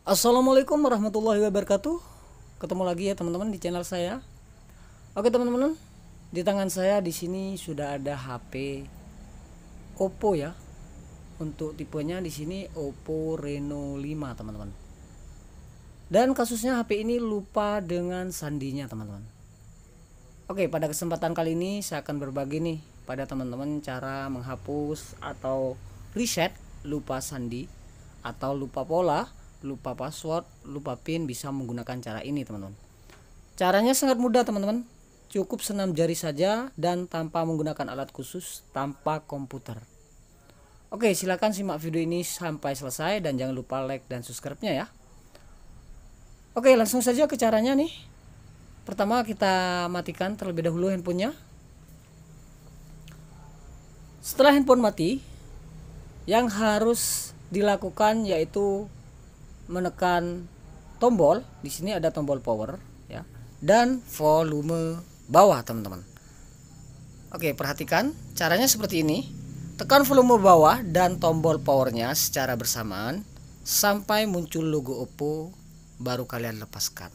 Assalamualaikum warahmatullahi wabarakatuh Ketemu lagi ya teman-teman di channel saya Oke teman-teman Di tangan saya di sini sudah ada HP Oppo ya Untuk tipenya di sini Oppo Reno 5 teman-teman Dan kasusnya HP ini lupa dengan sandinya teman-teman Oke pada kesempatan kali ini saya akan berbagi nih Pada teman-teman cara menghapus atau reset lupa sandi atau lupa pola lupa password, lupa PIN bisa menggunakan cara ini, teman-teman. Caranya sangat mudah, teman-teman. Cukup senam jari saja dan tanpa menggunakan alat khusus, tanpa komputer. Oke, silakan simak video ini sampai selesai dan jangan lupa like dan subscribe-nya ya. Oke, langsung saja ke caranya nih. Pertama kita matikan terlebih dahulu handphonenya. Setelah handphone mati, yang harus dilakukan yaitu menekan tombol di sini ada tombol power ya dan volume bawah teman-teman Oke perhatikan caranya seperti ini tekan volume bawah dan tombol powernya secara bersamaan sampai muncul logo Oppo baru kalian lepaskan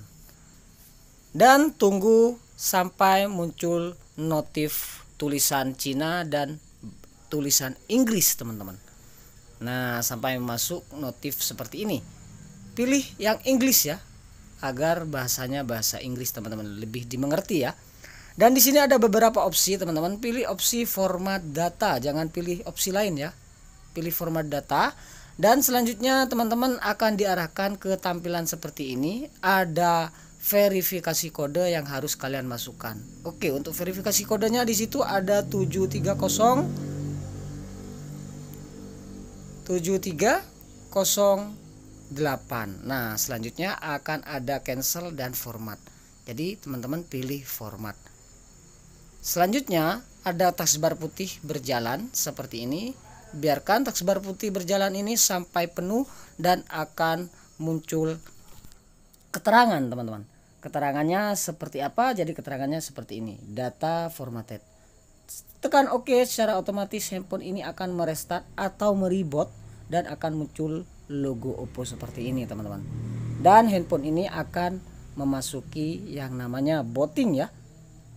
dan tunggu sampai muncul notif tulisan Cina dan tulisan Inggris teman-teman Nah sampai masuk notif seperti ini pilih yang Inggris ya agar bahasanya bahasa Inggris teman-teman lebih dimengerti ya. Dan di sini ada beberapa opsi teman-teman. Pilih opsi format data, jangan pilih opsi lain ya. Pilih format data dan selanjutnya teman-teman akan diarahkan ke tampilan seperti ini. Ada verifikasi kode yang harus kalian masukkan. Oke, untuk verifikasi kodenya di situ ada 730 730 8 nah selanjutnya akan ada cancel dan format jadi teman-teman pilih format selanjutnya ada taskbar putih berjalan seperti ini biarkan taskbar putih berjalan ini sampai penuh dan akan muncul keterangan teman-teman keterangannya seperti apa jadi keterangannya seperti ini data formatted tekan OK secara otomatis handphone ini akan merestart atau meribot dan akan muncul logo Oppo seperti ini teman-teman dan handphone ini akan memasuki yang namanya boting ya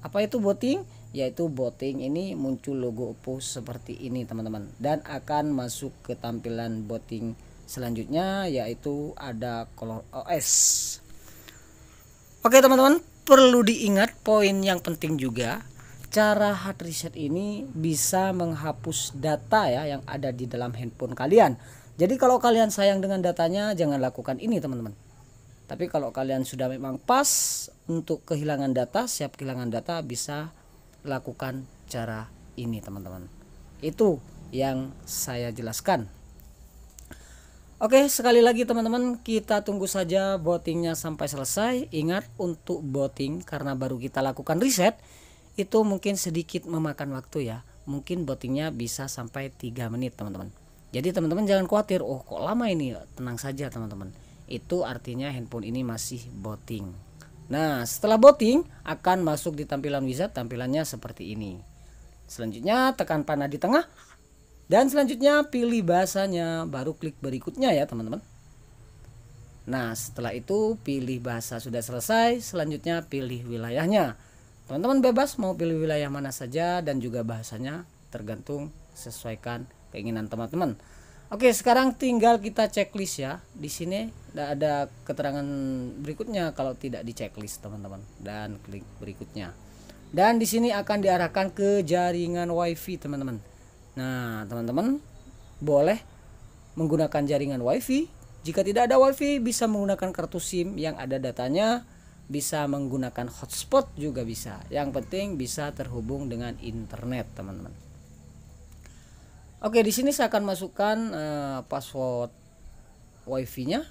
apa itu boting yaitu boting ini muncul logo Oppo seperti ini teman-teman dan akan masuk ke tampilan boting selanjutnya yaitu ada color OS oke teman-teman perlu diingat poin yang penting juga cara hard reset ini bisa menghapus data ya yang ada di dalam handphone kalian jadi kalau kalian sayang dengan datanya jangan lakukan ini teman-teman. Tapi kalau kalian sudah memang pas untuk kehilangan data, siap kehilangan data bisa lakukan cara ini teman-teman. Itu yang saya jelaskan. Oke, sekali lagi teman-teman, kita tunggu saja botingnya sampai selesai. Ingat untuk boting karena baru kita lakukan riset, itu mungkin sedikit memakan waktu ya. Mungkin botingnya bisa sampai 3 menit, teman-teman. Jadi teman-teman jangan khawatir, oh kok lama ini? Tenang saja teman-teman. Itu artinya handphone ini masih booting. Nah, setelah booting akan masuk di tampilan wizard, tampilannya seperti ini. Selanjutnya tekan panah di tengah dan selanjutnya pilih bahasanya, baru klik berikutnya ya teman-teman. Nah, setelah itu pilih bahasa sudah selesai, selanjutnya pilih wilayahnya. Teman-teman bebas mau pilih wilayah mana saja dan juga bahasanya tergantung sesuaikan keinginan teman-teman Oke, sekarang tinggal kita checklist ya. Di sini ada keterangan berikutnya kalau tidak di checklist, teman-teman. Dan klik berikutnya. Dan di sini akan diarahkan ke jaringan WiFi, teman-teman. Nah, teman-teman boleh menggunakan jaringan WiFi. Jika tidak ada WiFi, bisa menggunakan kartu SIM yang ada datanya, bisa menggunakan hotspot juga bisa. Yang penting bisa terhubung dengan internet, teman-teman. Oke, di sini saya akan masukkan uh, password WiFi-nya.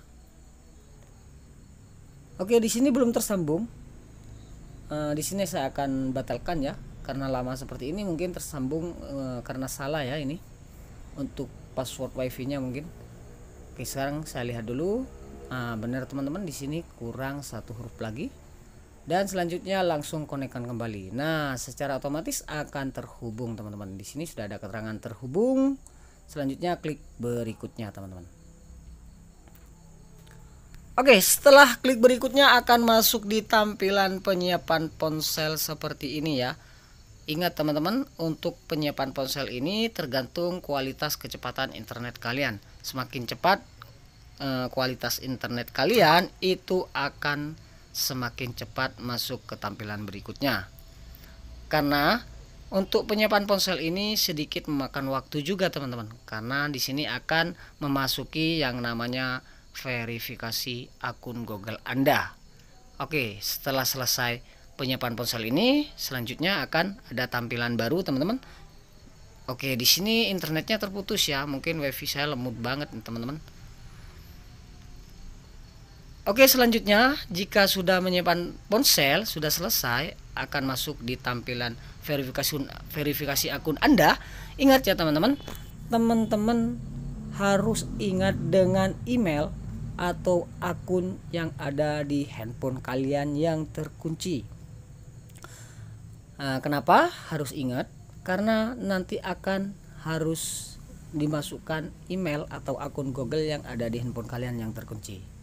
Oke, di sini belum tersambung. Uh, di sini saya akan batalkan ya, karena lama seperti ini mungkin tersambung uh, karena salah ya ini untuk password WiFi-nya mungkin. Oke, sekarang saya lihat dulu. Uh, benar teman-teman di sini kurang satu huruf lagi dan selanjutnya langsung konekkan kembali. Nah, secara otomatis akan terhubung teman-teman. Di sini sudah ada keterangan terhubung. Selanjutnya klik berikutnya teman-teman. Oke, setelah klik berikutnya akan masuk di tampilan penyiapan ponsel seperti ini ya. Ingat teman-teman, untuk penyiapan ponsel ini tergantung kualitas kecepatan internet kalian. Semakin cepat eh, kualitas internet kalian itu akan semakin cepat masuk ke tampilan berikutnya. Karena untuk penyiapan ponsel ini sedikit memakan waktu juga teman-teman karena di sini akan memasuki yang namanya verifikasi akun Google Anda. Oke, setelah selesai penyiapan ponsel ini, selanjutnya akan ada tampilan baru teman-teman. Oke, di sini internetnya terputus ya, mungkin wifi saya lemut banget teman-teman. Oke selanjutnya jika sudah menyimpan ponsel sudah selesai akan masuk di tampilan verifikasi verifikasi akun Anda. Ingat ya teman-teman, teman-teman harus ingat dengan email atau akun yang ada di handphone kalian yang terkunci. Nah, kenapa harus ingat? Karena nanti akan harus dimasukkan email atau akun Google yang ada di handphone kalian yang terkunci.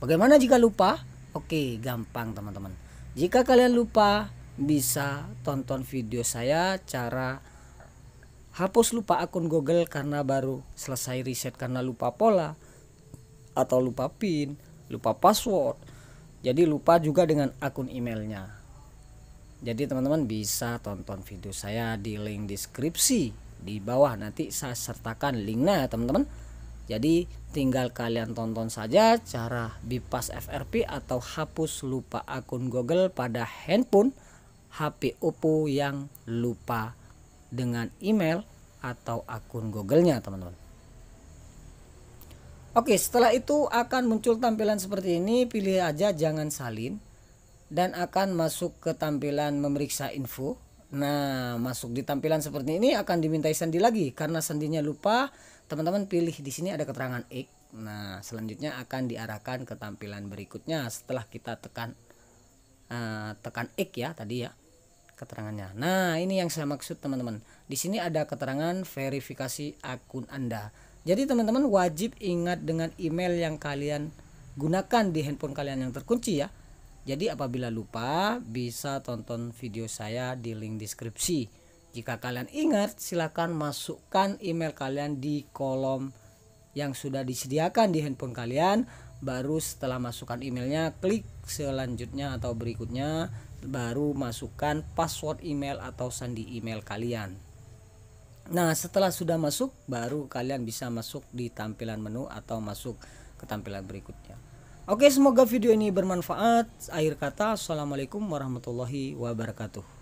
Bagaimana jika lupa? Oke, gampang teman-teman. Jika kalian lupa, bisa tonton video saya cara hapus lupa akun Google karena baru selesai riset karena lupa pola atau lupa PIN, lupa password. Jadi lupa juga dengan akun emailnya. Jadi teman-teman bisa tonton video saya di link deskripsi di bawah nanti saya sertakan linknya ya, teman-teman. Jadi tinggal kalian tonton saja cara bypass FRP atau hapus lupa akun Google pada handphone HP Oppo yang lupa dengan email atau akun Google-nya, teman-teman. Oke, setelah itu akan muncul tampilan seperti ini, pilih aja jangan salin dan akan masuk ke tampilan memeriksa info Nah, masuk di tampilan seperti ini akan dimintai sandi lagi karena sandinya lupa. Teman-teman pilih di sini ada keterangan X. Nah, selanjutnya akan diarahkan ke tampilan berikutnya setelah kita tekan uh, tekan X ya tadi ya keterangannya. Nah, ini yang saya maksud teman-teman. Di sini ada keterangan verifikasi akun Anda. Jadi teman-teman wajib ingat dengan email yang kalian gunakan di handphone kalian yang terkunci ya jadi apabila lupa bisa tonton video saya di link deskripsi. Jika kalian ingat silakan masukkan email kalian di kolom yang sudah disediakan di handphone kalian. Baru setelah masukkan emailnya klik selanjutnya atau berikutnya baru masukkan password email atau sandi email kalian. Nah, setelah sudah masuk baru kalian bisa masuk di tampilan menu atau masuk ke tampilan berikutnya. Oke, semoga video ini bermanfaat. Akhir kata, Assalamualaikum warahmatullahi wabarakatuh.